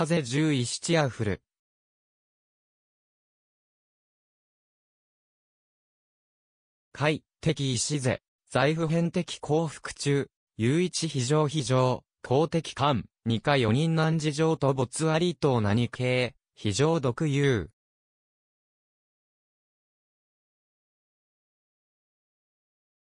風十一七あふる。海、敵石勢、財布変的降伏中、有一非常非常、公的官、二か四人難事情と没ありと何系、非常独有。